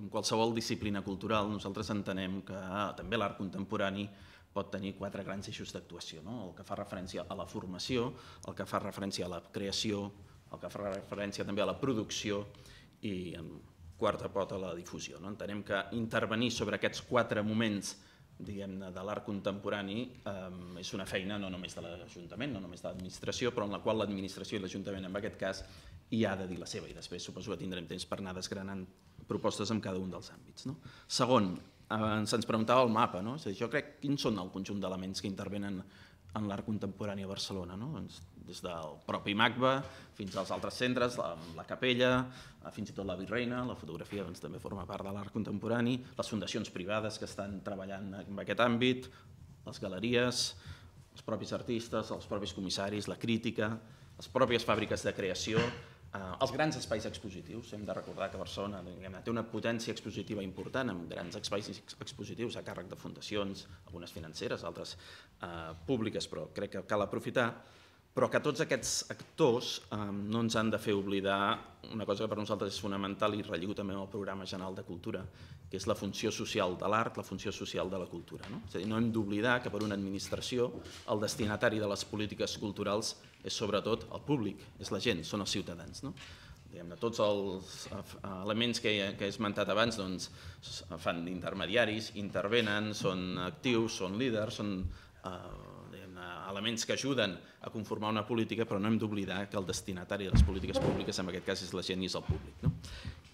com qualsevol disciplina cultural, nosaltres entenem que ah, també l'art contemporani pot tenir quatre grans eixos d'actuació, no? el que fa referència a la formació, el que fa referència a la creació, el que fa referència també a la producció i en quarta pot a la difusió. No? Entenem que intervenir sobre aquests quatre moments diguem-ne, de l'art contemporani eh, és una feina no només de l'Ajuntament, no només de l'administració, però en la qual l'administració i l'Ajuntament en aquest cas hi ha de dir la seva i després suposo que tindrem temps per anar desgranant propostes en cada un dels àmbits. No? Segon, eh, se'ns preguntava el mapa, no? és a dir, jo crec quins són el conjunt d'elements que intervenen en l'art contemporani a Barcelona, no? doncs, des del propi MACBA fins als altres centres, la, la capella, eh, fins i tot la Virreina, la fotografia doncs, també forma part de l'art contemporani, les fundacions privades que estan treballant en aquest àmbit, les galeries, els propis artistes, els propis comissaris, la crítica, les pròpies fàbriques de creació, Eh, els grans espais expositius, hem de recordar que Barcelona té una potència expositiva important amb grans espais expositius a càrrec de fundacions, algunes financeres, altres eh, públiques, però crec que cal aprofitar però que tots aquests actors eh, no ens han de fer oblidar una cosa que per nosaltres és fonamental i relliu també amb el programa general de cultura, que és la funció social de l'art, la funció social de la cultura. No? És a dir, no hem d'oblidar que per una administració el destinatari de les polítiques culturals és sobretot el públic, és la gent, són els ciutadans. No? diguem tots els elements que, que he esmentat abans doncs, fan d'intermediaris, intervenen, són actius, són líders, són eh, elements que ajuden a conformar una política, però no hem d'oblidar que el destinatari de les polítiques públiques, en aquest cas, és la gent i és el públic. No?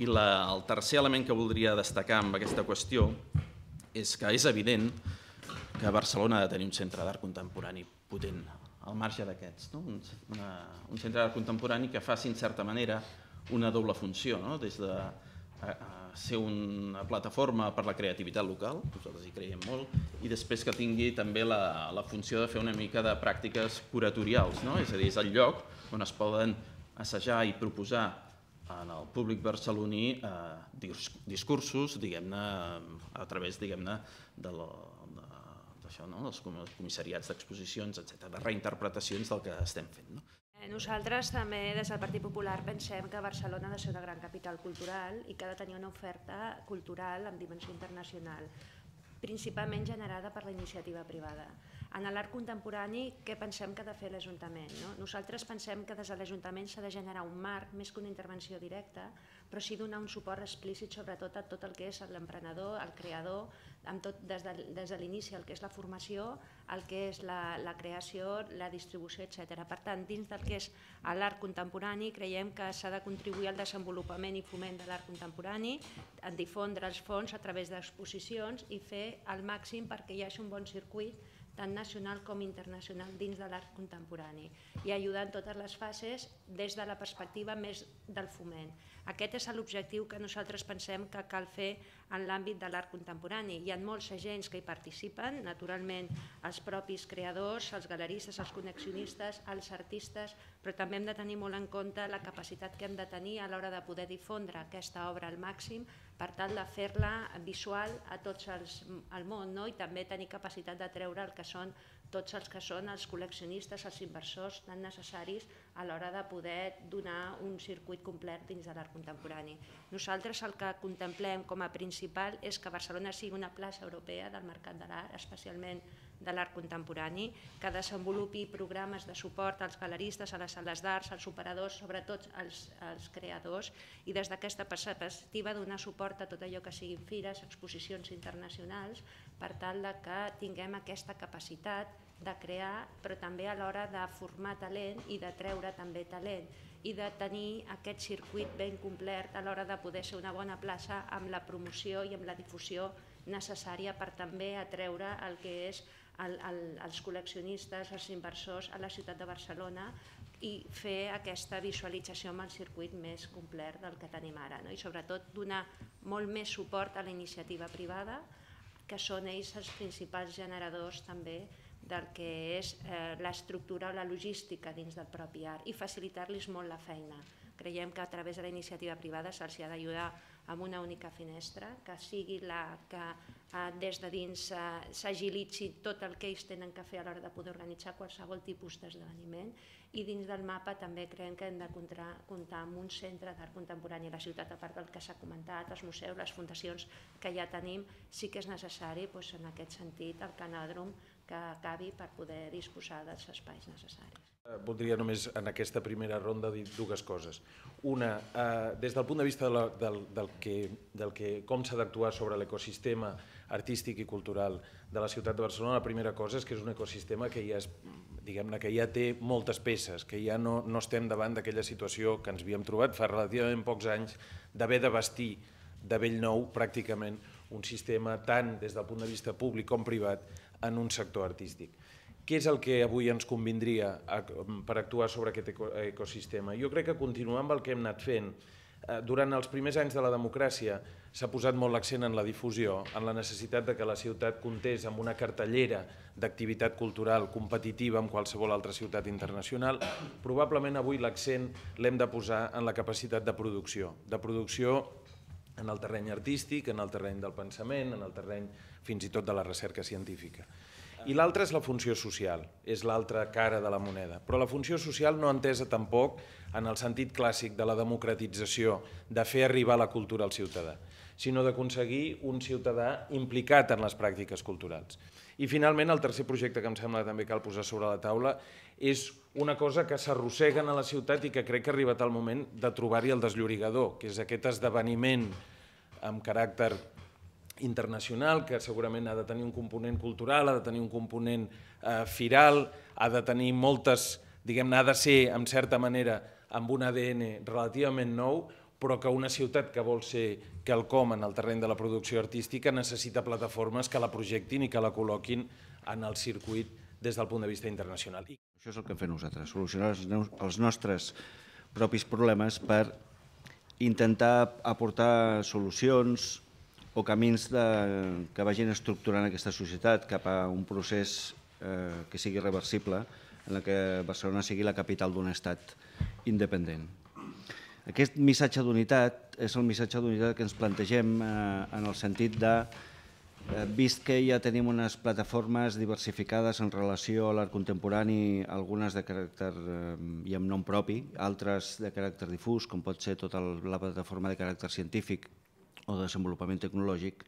I la, el tercer element que voldria destacar amb aquesta qüestió és que és evident que Barcelona ha de tenir un centre d'art contemporani potent al marge d'aquests, no? un, centre d'art contemporani que faci, en certa manera, una doble funció, no? des de ser una plataforma per la creativitat local, nosaltres hi creiem molt, i després que tingui també la, la funció de fer una mica de pràctiques curatorials, no? és a dir, és el lloc on es poden assajar i proposar en el públic barceloní eh, discursos, diguem-ne, a través, diguem-ne, de la, d'això, no? dels comissariats d'exposicions, etc., de reinterpretacions del que estem fent. No? Eh, nosaltres també des del Partit Popular pensem que Barcelona ha de ser una gran capital cultural i que ha de tenir una oferta cultural amb dimensió internacional, principalment generada per la iniciativa privada en l'art contemporani què pensem que ha de fer l'Ajuntament. No? Nosaltres pensem que des de l'Ajuntament s'ha de generar un marc més que una intervenció directa, però sí donar un suport explícit sobretot a tot el que és l'emprenedor, el creador, amb tot, des de, des de l'inici el que és la formació, el que és la, la creació, la distribució, etc. Per tant, dins del que és l'art contemporani creiem que s'ha de contribuir al desenvolupament i foment de l'art contemporani, a difondre els fons a través d'exposicions i fer el màxim perquè hi hagi un bon circuit tant nacional com internacional dins de l'art contemporani i ajudar en totes les fases des de la perspectiva més del foment. Aquest és l'objectiu que nosaltres pensem que cal fer en l'àmbit de l'art contemporani. Hi ha molts agents que hi participen, naturalment els propis creadors, els galeristes, els connexionistes, els artistes, però també hem de tenir molt en compte la capacitat que hem de tenir a l'hora de poder difondre aquesta obra al màxim per tal de fer-la visual a tots els, al món no? i també tenir capacitat de treure el que són tots els que són els col·leccionistes, els inversors tan necessaris a l'hora de poder donar un circuit complet dins de l'art contemporani. Nosaltres el que contemplem com a principal és que Barcelona sigui una plaça europea del mercat de l'art, especialment de l'art contemporani, que desenvolupi programes de suport als galeristes, a les sales d'arts, als operadors, sobretot als, als creadors, i des d'aquesta perspectiva donar suport a tot allò que siguin fires, exposicions internacionals, per tal de que tinguem aquesta capacitat de crear, però també a l'hora de formar talent i de treure també talent i de tenir aquest circuit ben complert a l'hora de poder ser una bona plaça amb la promoció i amb la difusió necessària per també atreure el que és al, al, als col·leccionistes, als inversors a la ciutat de Barcelona i fer aquesta visualització amb el circuit més complet del que tenim ara. No? I sobretot donar molt més suport a la iniciativa privada, que són ells els principals generadors també del que és eh, l'estructura o la logística dins del propi art i facilitar-los molt la feina. Creiem que a través de la iniciativa privada se'ls ha d'ajudar amb una única finestra, que sigui la que eh, des de dins eh, s'agilitzi tot el que ells tenen que fer a l'hora de poder organitzar qualsevol tipus d'esdeveniment i dins del mapa també creiem que hem de comptar, comptar amb un centre d'art contemporani a la ciutat, a part del que s'ha comentat, els museus, les fundacions que ja tenim, sí que és necessari doncs, en aquest sentit el canàdrom que acabi per poder disposar dels espais necessaris. Eh, voldria només en aquesta primera ronda dir dues coses. Una, eh, des del punt de vista de la, del, del, que, del que, com s'ha d'actuar sobre l'ecosistema artístic i cultural de la ciutat de Barcelona, la primera cosa és que és un ecosistema que ja, és, diguem-ne que ja té moltes peces, que ja no, no estem davant d'aquella situació que ens havíem trobat fa relativament pocs anys d'haver de vestir de vell nou pràcticament un sistema tant des del punt de vista públic com privat en un sector artístic. Què és el que avui ens convindria eh, per actuar sobre aquest ecosistema? Jo crec que continuar amb el que hem anat fent. Eh, durant els primers anys de la democràcia s'ha posat molt l'accent en la difusió, en la necessitat de que la ciutat comptés amb una cartellera d'activitat cultural competitiva amb qualsevol altra ciutat internacional. Probablement avui l'accent l'hem de posar en la capacitat de producció, de producció en el terreny artístic, en el terreny del pensament, en el terreny fins i tot de la recerca científica. I l'altra és la funció social, és l'altra cara de la moneda. Però la funció social no entesa tampoc en el sentit clàssic de la democratització, de fer arribar la cultura al ciutadà, sinó d'aconseguir un ciutadà implicat en les pràctiques culturals. I finalment, el tercer projecte que em sembla que també cal posar sobre la taula és una cosa que s'arrossega a la ciutat i que crec que ha arribat el moment de trobar-hi el desllorigador, que és aquest esdeveniment amb caràcter internacional, que segurament ha de tenir un component cultural, ha de tenir un component eh, firal, ha de tenir moltes, diguem-ne, ha de ser, en certa manera, amb un ADN relativament nou, però que una ciutat que vol ser quelcom en el terreny de la producció artística necessita plataformes que la projectin i que la col·loquin en el circuit des del punt de vista internacional. Això és el que hem fet nosaltres, solucionar els nostres propis problemes per intentar aportar solucions o camins de, que vagin estructurant aquesta societat cap a un procés eh, que sigui reversible, en la que Barcelona sigui la capital d'un estat independent. Aquest missatge d'unitat és el missatge d'unitat que ens plantegem eh, en el sentit de eh, Vist que ja tenim unes plataformes diversificades en relació a l'art contemporani, algunes de caràcter eh, i amb nom propi, altres de caràcter difús, com pot ser tota la plataforma de caràcter científic o de desenvolupament tecnològic,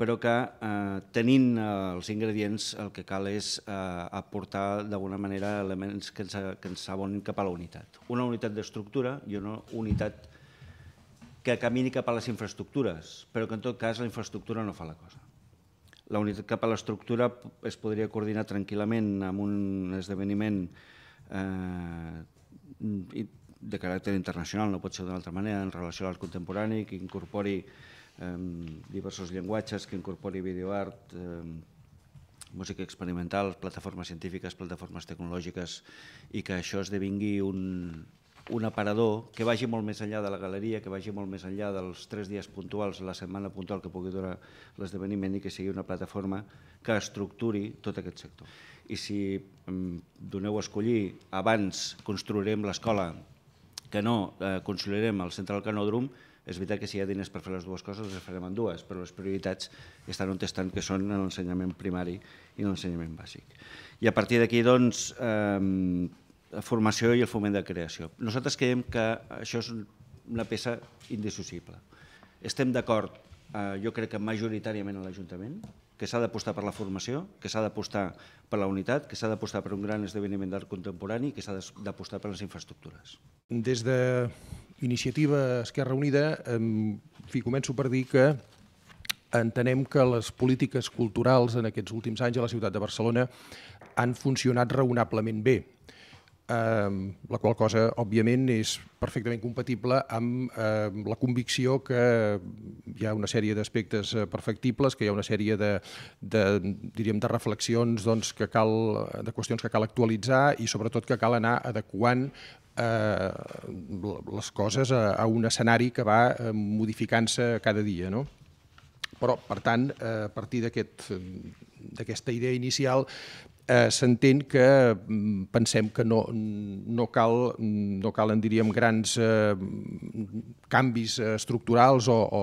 però que eh, tenint eh, els ingredients el que cal és eh, aportar d'alguna manera elements que ens, que ens abonin cap a la unitat. Una unitat d'estructura i una unitat que camini cap a les infraestructures, però que en tot cas la infraestructura no fa la cosa. La unitat cap a l'estructura es podria coordinar tranquil·lament amb un esdeveniment eh, de caràcter internacional, no pot ser d'una altra manera, en relació al contemporani, que incorpori eh, diversos llenguatges, que incorpori videoart, eh, música experimental, plataformes científiques, plataformes tecnològiques, i que això esdevingui un, un aparador que vagi molt més enllà de la galeria, que vagi molt més enllà dels tres dies puntuals, la setmana puntual que pugui durar l'esdeveniment i que sigui una plataforma que estructuri tot aquest sector. I si doneu a escollir, abans construirem l'escola que no eh, consolidarem el centre del canòdrom, és veritat que si hi ha diners per fer les dues coses, les farem en dues, però les prioritats estan on estan, que són en l'ensenyament primari i en l'ensenyament bàsic. I a partir d'aquí, doncs, eh, la formació i el foment de creació. Nosaltres creiem que això és una peça indissociable. Estem d'acord, eh, jo crec que majoritàriament a l'Ajuntament, que s'ha d'apostar per la formació, que s'ha d'apostar per la unitat, que s'ha d'apostar per un gran esdeveniment d'art contemporani i que s'ha d'apostar per les infraestructures. Des de Iniciativa Esquerra Unida, en fi, començo per dir que entenem que les polítiques culturals en aquests últims anys a la ciutat de Barcelona han funcionat raonablement bé eh, la qual cosa, òbviament, és perfectament compatible amb eh, la convicció que hi ha una sèrie d'aspectes eh, perfectibles, que hi ha una sèrie de, de, diríem, de reflexions doncs, que cal, de qüestions que cal actualitzar i sobretot que cal anar adequant eh, les coses a, a un escenari que va eh, modificant-se cada dia. No? Però, per tant, eh, a partir d'aquesta idea inicial eh, s'entén que mm, pensem que no, no, cal, mm, no calen, diríem, grans eh, canvis eh, estructurals o, o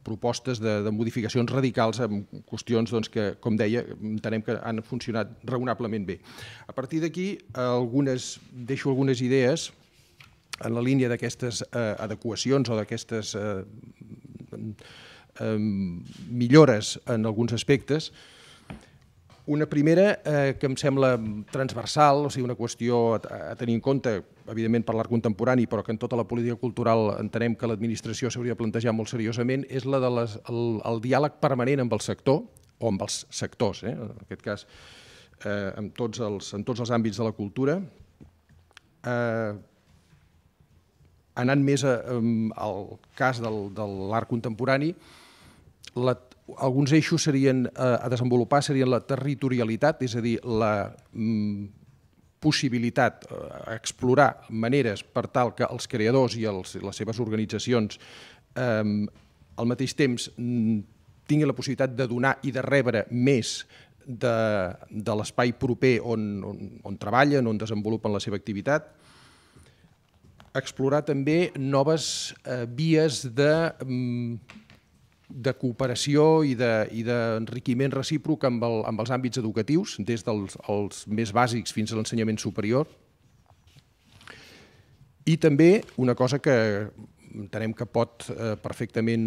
propostes de, de modificacions radicals en qüestions doncs, que, com deia, entenem que han funcionat raonablement bé. A partir d'aquí, algunes, deixo algunes idees en la línia d'aquestes eh, adequacions o d'aquestes eh, mm, eh, millores en alguns aspectes, eh, una primera eh, que em sembla transversal, o sigui, una qüestió a, a tenir en compte, evidentment per l'art contemporani, però que en tota la política cultural entenem que l'administració s'hauria de plantejar molt seriosament, és la de les, el, el diàleg permanent amb el sector, o amb els sectors, eh, en aquest cas, eh, en, tots els, en tots els àmbits de la cultura, eh, anant més eh, al cas del, de l'art contemporani, la, alguns eixos serien, eh, a desenvolupar serien la territorialitat, és a dir, la mm, possibilitat eh, a explorar maneres per tal que els creadors i els, les seves organitzacions eh, al mateix temps mm, tinguin la possibilitat de donar i de rebre més de, de l'espai proper on, on, on treballen, on desenvolupen la seva activitat. Explorar també noves eh, vies de mm, de cooperació i d'enriquiment de, recíproc amb, el, amb els àmbits educatius, des dels els més bàsics fins a l'ensenyament superior. I també una cosa que entenem que pot eh, perfectament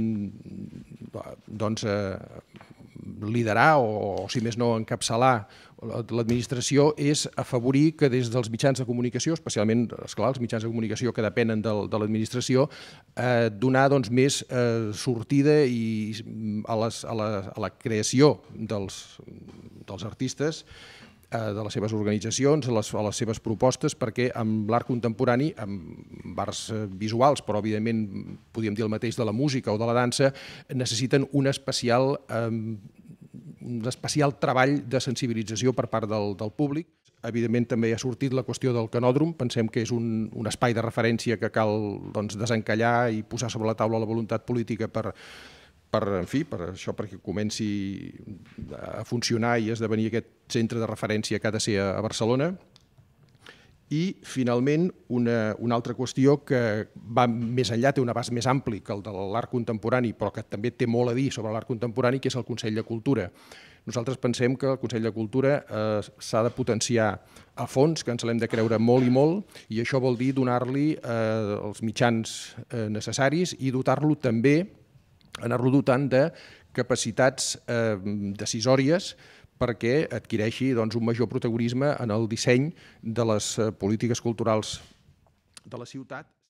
doncs, eh, liderar o, o, si més no, encapçalar l'administració és afavorir que des dels mitjans de comunicació, especialment, esclar, els mitjans de comunicació que depenen del, de l'administració, eh, donar doncs, més eh, sortida i a, les, a, la, a la creació dels, dels artistes eh, de les seves organitzacions, a les, a les seves propostes, perquè amb l'art contemporani, amb arts eh, visuals, però evidentment podríem dir el mateix de la música o de la dansa, necessiten una especial eh, un especial treball de sensibilització per part del, del públic. Evidentment també ha sortit la qüestió del canòdrom, pensem que és un, un espai de referència que cal doncs, desencallar i posar sobre la taula la voluntat política per, per, en fi, per això perquè comenci a funcionar i esdevenir aquest centre de referència que ha de ser a Barcelona. I, finalment, una, una altra qüestió que va més enllà, té un abast més ampli que el de l'art contemporani, però que també té molt a dir sobre l'art contemporani, que és el Consell de Cultura. Nosaltres pensem que el Consell de Cultura eh, s'ha de potenciar a fons, que ens l'hem de creure molt i molt, i això vol dir donar-li eh, els mitjans eh, necessaris i dotar-lo també, anar-lo dotant de capacitats eh, decisòries perquè adquireixi doncs, un major protagonisme en el disseny de les eh, polítiques culturals de la ciutat